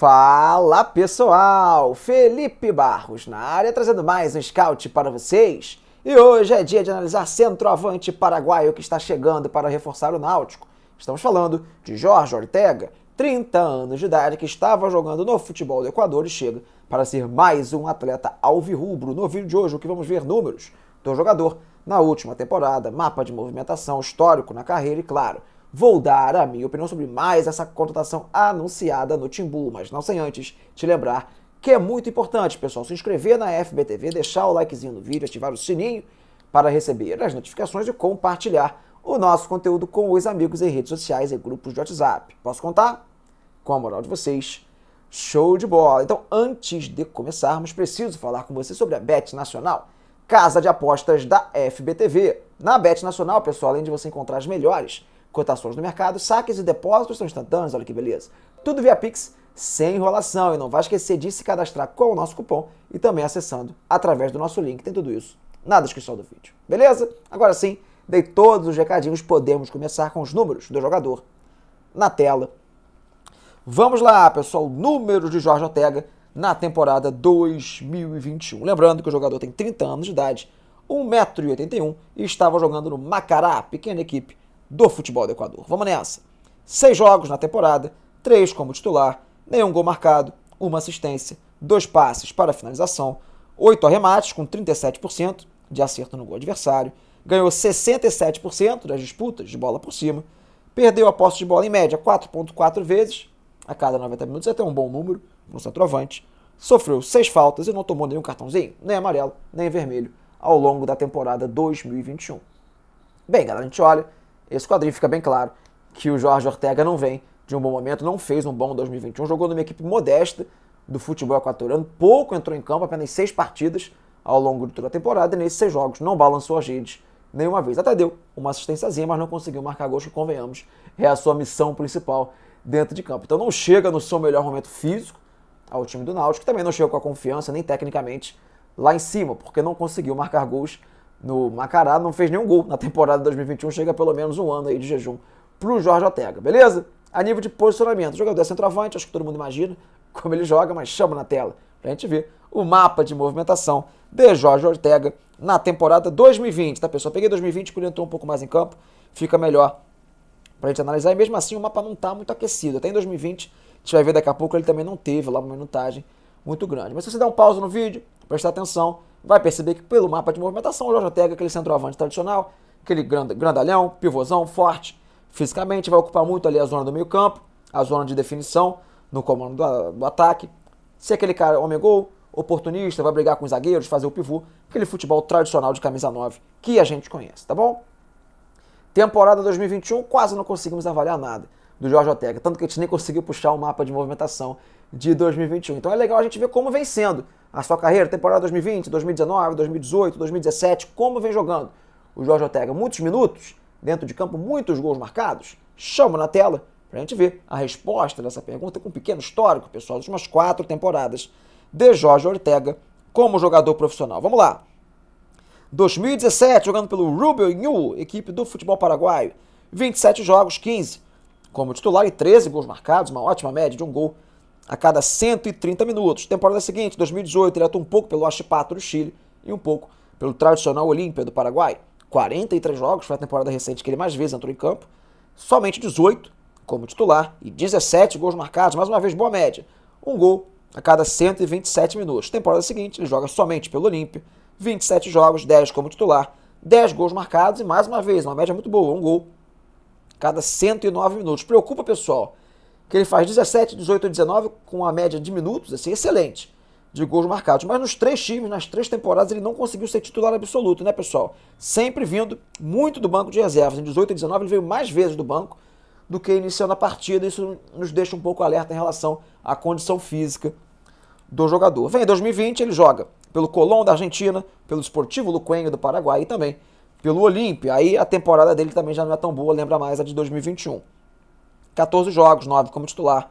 Fala pessoal, Felipe Barros na área trazendo mais um scout para vocês. E hoje é dia de analisar centroavante paraguaio que está chegando para reforçar o Náutico. Estamos falando de Jorge Ortega, 30 anos de idade, que estava jogando no futebol do Equador e chega para ser mais um atleta alvirrubro. No vídeo de hoje, o que vamos ver números do jogador na última temporada, mapa de movimentação histórico na carreira e, claro, Vou dar a minha opinião sobre mais essa contratação anunciada no Timbu, mas não sem antes te lembrar que é muito importante, pessoal, se inscrever na FBTV, deixar o likezinho no vídeo, ativar o sininho para receber as notificações e compartilhar o nosso conteúdo com os amigos em redes sociais e grupos de WhatsApp. Posso contar? Com a moral de vocês. Show de bola! Então, antes de começarmos, preciso falar com você sobre a Bet Nacional, casa de apostas da FBTV. Na Bet Nacional, pessoal, além de você encontrar as melhores cotações no mercado, saques e depósitos são instantâneos, olha que beleza. Tudo via Pix, sem enrolação. E não vai esquecer de se cadastrar com o nosso cupom e também acessando através do nosso link. Tem tudo isso na descrição do vídeo. Beleza? Agora sim, dei todos os recadinhos, podemos começar com os números do jogador na tela. Vamos lá, pessoal, números de Jorge Ortega na temporada 2021. Lembrando que o jogador tem 30 anos de idade, 1,81m e estava jogando no Macará, pequena equipe do futebol do Equador. Vamos nessa. Seis jogos na temporada, três como titular, nenhum gol marcado, uma assistência, dois passes para finalização, oito arremates com 37% de acerto no gol adversário, ganhou 67% das disputas de bola por cima, perdeu a posse de bola em média 4.4 vezes a cada 90 minutos, até um bom número no centroavante, sofreu seis faltas e não tomou nenhum cartãozinho, nem amarelo, nem vermelho, ao longo da temporada 2021. Bem, galera, a gente olha esse quadrinho fica bem claro que o Jorge Ortega não vem de um bom momento, não fez um bom 2021, jogou numa equipe modesta do futebol equatoriano, pouco entrou em campo, apenas seis partidas ao longo de toda a temporada, e nesses seis jogos não balançou as redes nenhuma vez. Até deu uma assistênciazinha, mas não conseguiu marcar gols, que convenhamos, é a sua missão principal dentro de campo. Então não chega no seu melhor momento físico ao time do Náutico, que também não chegou com a confiança, nem tecnicamente, lá em cima, porque não conseguiu marcar gols no Macará, não fez nenhum gol na temporada de 2021, chega pelo menos um ano aí de jejum para o Jorge Ortega, beleza? A nível de posicionamento, o jogador é centroavante, acho que todo mundo imagina como ele joga, mas chama na tela para a gente ver o mapa de movimentação de Jorge Ortega na temporada 2020, tá pessoal? Peguei 2020, quando ele entrou um pouco mais em campo, fica melhor para a gente analisar, e mesmo assim o mapa não tá muito aquecido, até em 2020, a gente vai ver daqui a pouco, ele também não teve lá uma minutagem muito grande. Mas se você der um pausa no vídeo, prestar atenção, vai perceber que pelo mapa de movimentação, o Jorge Ortega, é aquele centroavante tradicional, aquele grandalhão, pivôzão, forte, fisicamente, vai ocupar muito ali a zona do meio campo, a zona de definição, no comando do, do ataque. Se aquele cara homem-gol, oportunista, vai brigar com os zagueiros, fazer o pivô, aquele futebol tradicional de camisa 9 que a gente conhece, tá bom? Temporada 2021, quase não conseguimos avaliar nada do Jorge Ortega, tanto que a gente nem conseguiu puxar o mapa de movimentação de 2021. Então é legal a gente ver como vem sendo a sua carreira, temporada 2020, 2019, 2018, 2017, como vem jogando o Jorge Ortega? Muitos minutos dentro de campo, muitos gols marcados? Chama na tela para a gente ver a resposta dessa pergunta com um pequeno histórico, pessoal, das últimas quatro temporadas de Jorge Ortega como jogador profissional. Vamos lá. 2017, jogando pelo Rubio Inu, equipe do futebol paraguaio. 27 jogos, 15 como titular e 13 gols marcados, uma ótima média de um gol a cada 130 minutos. Temporada seguinte, 2018, ele atua um pouco pelo Huachipato do Chile e um pouco pelo tradicional Olímpia do Paraguai. 43 jogos, foi a temporada recente que ele mais vezes entrou em campo. Somente 18 como titular e 17 gols marcados, mais uma vez boa média. Um gol a cada 127 minutos. Temporada seguinte, ele joga somente pelo Olímpia, 27 jogos, 10 como titular, 10 gols marcados e mais uma vez, uma média muito boa, um gol a cada 109 minutos. Preocupa, pessoal, que ele faz 17, 18 e 19 com a média de minutos, assim, excelente, de gols marcados. Mas nos três times, nas três temporadas, ele não conseguiu ser titular absoluto, né, pessoal? Sempre vindo muito do banco de reservas. Em 18 e 19 ele veio mais vezes do banco do que iniciando a partida. Isso nos deixa um pouco alerta em relação à condição física do jogador. Vem, em 2020 ele joga pelo Colón da Argentina, pelo Esportivo Luquenho do Paraguai e também pelo Olímpia. Aí a temporada dele também já não é tão boa, lembra mais a de 2021. 14 jogos, 9 como titular,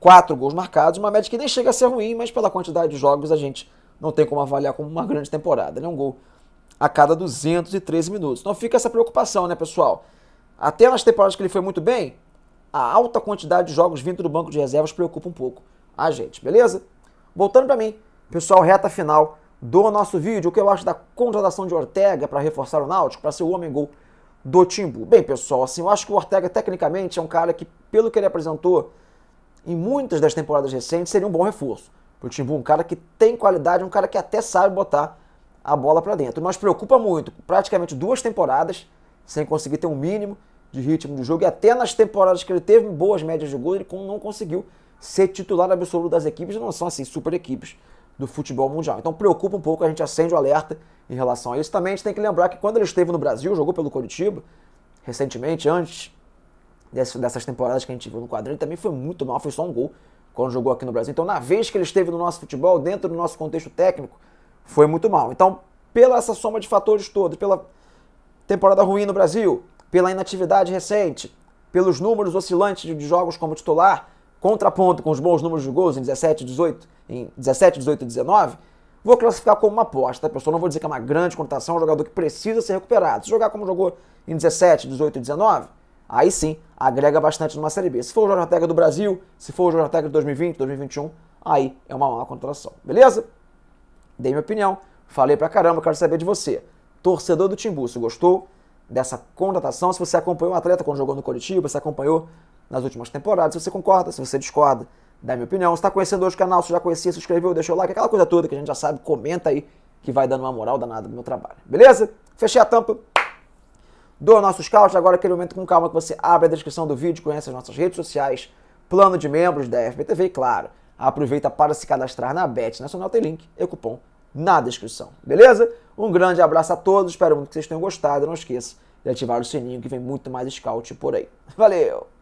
4 gols marcados, uma média que nem chega a ser ruim, mas pela quantidade de jogos a gente não tem como avaliar como uma grande temporada. Ele é um gol a cada 213 minutos. Então fica essa preocupação, né, pessoal? Até nas temporadas que ele foi muito bem, a alta quantidade de jogos vindo do banco de reservas preocupa um pouco a gente, beleza? Voltando para mim, pessoal, reta final do nosso vídeo, o que eu acho da contratação de Ortega para reforçar o Náutico, para ser o homem-gol do Timbu. Bem, pessoal, assim, eu acho que o Ortega, tecnicamente, é um cara que, pelo que ele apresentou em muitas das temporadas recentes, seria um bom reforço para o Timbu. Um cara que tem qualidade, um cara que até sabe botar a bola para dentro. Mas preocupa muito, praticamente duas temporadas sem conseguir ter um mínimo de ritmo do jogo. E até nas temporadas que ele teve boas médias de gol, ele não conseguiu ser titular absoluto das equipes, não são assim super equipes do futebol mundial. Então preocupa um pouco, a gente acende o alerta em relação a isso. Também a gente tem que lembrar que quando ele esteve no Brasil, jogou pelo Curitiba, recentemente, antes dessas temporadas que a gente viu no quadrinho, também foi muito mal, foi só um gol quando jogou aqui no Brasil. Então, na vez que ele esteve no nosso futebol, dentro do nosso contexto técnico, foi muito mal. Então, pela essa soma de fatores todos, pela temporada ruim no Brasil, pela inatividade recente, pelos números oscilantes de jogos como titular, contraponto com os bons números de gols em 17, 18, em 17, 18 e 19, vou classificar como uma aposta, tá, pessoal. Não vou dizer que é uma grande contratação, é um jogador que precisa ser recuperado. Se jogar como jogou em 17, 18 e 19, aí sim agrega bastante numa Série B. Se for o Jorge Tega do Brasil, se for o Jorge Tega de 2020, 2021, aí é uma má contratação, beleza? Dei minha opinião, falei pra caramba, quero saber de você. Torcedor do Timbu, se gostou, dessa contratação, se você acompanhou o um atleta quando jogou no Curitiba, se acompanhou nas últimas temporadas, se você concorda, se você discorda, dá minha opinião. Se está conhecendo hoje o canal, se já conhecia, se inscreveu, deixou o like, aquela coisa toda que a gente já sabe, comenta aí que vai dando uma moral danada pro meu trabalho. Beleza? Fechei a tampa do nosso scout. Agora aquele momento com calma que você abre a descrição do vídeo, conhece as nossas redes sociais, plano de membros da FBTV, e, claro. Aproveita para se cadastrar na Bet Nacional, tem link e é cupom na descrição, beleza? Um grande abraço a todos, espero muito que vocês tenham gostado. Não esqueça de ativar o sininho que vem muito mais scout por aí. Valeu!